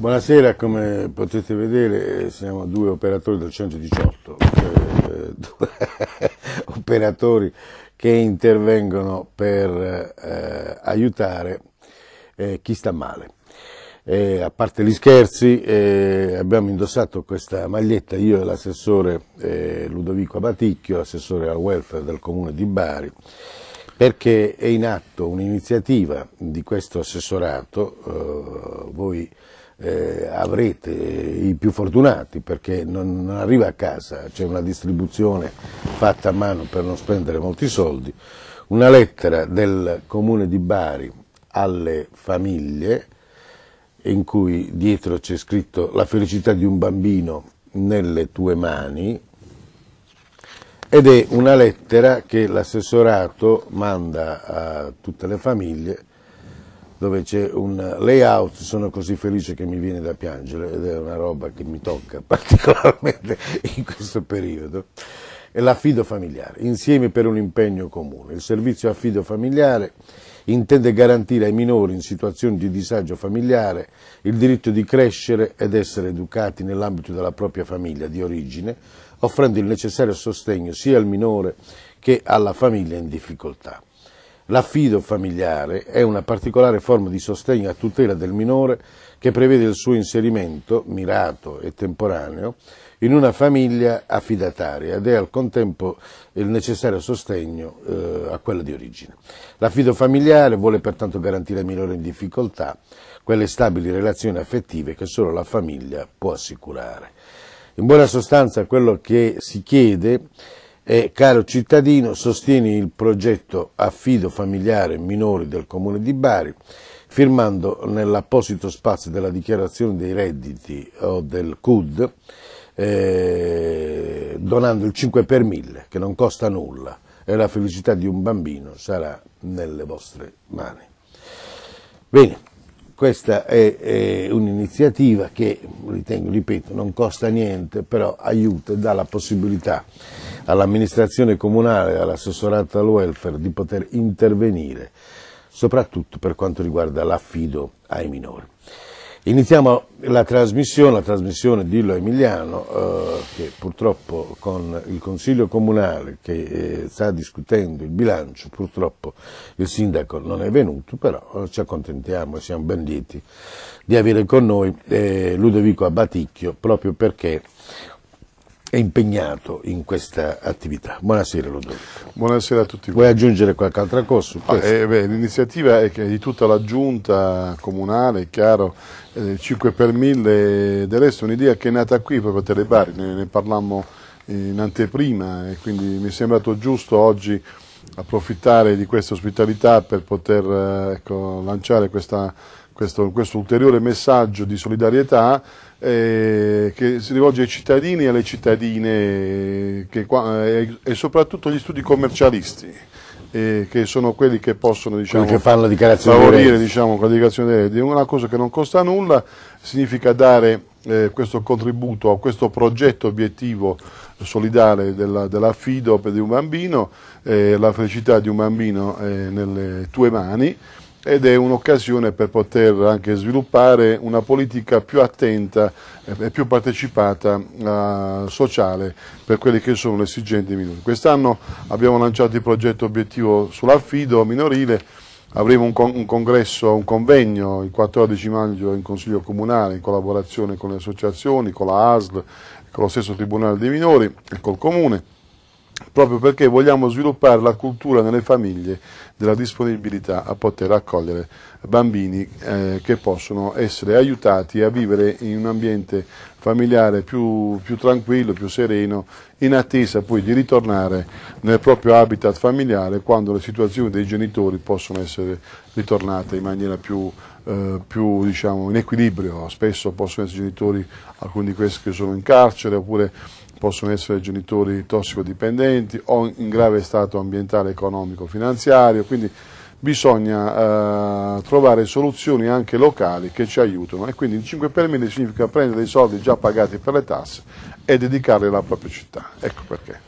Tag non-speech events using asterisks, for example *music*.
Buonasera, come potete vedere siamo due operatori del 118, cioè eh, due *laughs* operatori che intervengono per eh, aiutare eh, chi sta male. Eh, a parte gli scherzi, eh, abbiamo indossato questa maglietta io e l'assessore eh, Ludovico Abaticchio, assessore al welfare del comune di Bari, perché è in atto un'iniziativa di questo assessorato, voi eh, avrete eh, i più fortunati perché non, non arriva a casa, c'è una distribuzione fatta a mano per non spendere molti soldi, una lettera del comune di Bari alle famiglie in cui dietro c'è scritto la felicità di un bambino nelle tue mani ed è una lettera che l'assessorato manda a tutte le famiglie dove c'è un layout, sono così felice che mi viene da piangere ed è una roba che mi tocca *laughs* particolarmente in questo periodo. E l'affido familiare, insieme per un impegno comune. Il servizio affido familiare intende garantire ai minori in situazioni di disagio familiare il diritto di crescere ed essere educati nell'ambito della propria famiglia di origine, offrendo il necessario sostegno sia al minore che alla famiglia in difficoltà. L'affido familiare è una particolare forma di sostegno a tutela del minore che prevede il suo inserimento, mirato e temporaneo, in una famiglia affidataria ed è al contempo il necessario sostegno eh, a quella di origine. L'affido familiare vuole pertanto garantire ai minori in difficoltà quelle stabili relazioni affettive che solo la famiglia può assicurare. In buona sostanza quello che si chiede e caro cittadino, sostieni il progetto affido familiare minori del Comune di Bari, firmando nell'apposito spazio della dichiarazione dei redditi o del CUD, eh, donando il 5 per 1000, che non costa nulla, e la felicità di un bambino sarà nelle vostre mani. Bene. Questa è, è un'iniziativa che, ritengo, ripeto, non costa niente, però aiuta e dà la possibilità all'amministrazione comunale e all'assessorato al welfare di poter intervenire, soprattutto per quanto riguarda l'affido ai minori. Iniziamo la trasmissione, la trasmissione Dillo Emiliano, eh, che purtroppo con il Consiglio Comunale che eh, sta discutendo il bilancio, purtroppo il Sindaco non è venuto, però eh, ci accontentiamo e siamo ben lieti di avere con noi eh, Ludovico Abaticchio, proprio perché è impegnato in questa attività. Buonasera Lodovico. Buonasera a tutti. Vuoi aggiungere qualche altra cosa? Ah, eh, beh, l'iniziativa è di tutta la giunta comunale, è chiaro, eh, 5 per 1000 del resto è un'idea che è nata qui proprio a Telebari, ne, ne parlammo in anteprima e quindi mi è sembrato giusto oggi approfittare di questa ospitalità per poter eh, ecco, lanciare questa questo, questo ulteriore messaggio di solidarietà eh, che si rivolge ai cittadini e alle cittadine che, eh, e soprattutto agli studi commercialisti. Eh, che sono quelli che possono diciamo, che favorire diciamo, la dichiarazione dei redditi. Una cosa che non costa nulla significa dare eh, questo contributo a questo progetto obiettivo solidale dell'affido della per un bambino, eh, la felicità di un bambino eh, nelle tue mani ed è un'occasione per poter anche sviluppare una politica più attenta e più partecipata uh, sociale per quelle che sono le esigenze minori. Quest'anno abbiamo lanciato il progetto obiettivo sull'affido minorile, avremo un, con un, congresso, un convegno il 14 maggio in Consiglio Comunale in collaborazione con le associazioni, con la ASL, con lo stesso Tribunale dei Minori e col Comune proprio perché vogliamo sviluppare la cultura nelle famiglie della disponibilità a poter accogliere bambini eh, che possono essere aiutati a vivere in un ambiente familiare più, più, tranquillo, più sereno, in attesa poi di ritornare nel proprio habitat familiare quando le situazioni dei genitori possono essere ritornate in maniera più eh, più diciamo, in equilibrio, spesso possono essere genitori, alcuni di questi che sono in carcere oppure possono essere genitori tossicodipendenti o in grave stato ambientale, economico, finanziario, quindi bisogna eh, trovare soluzioni anche locali che ci aiutano e quindi il 5 per 1000 significa prendere dei soldi già pagati per le tasse e dedicarli alla propria città, ecco perché.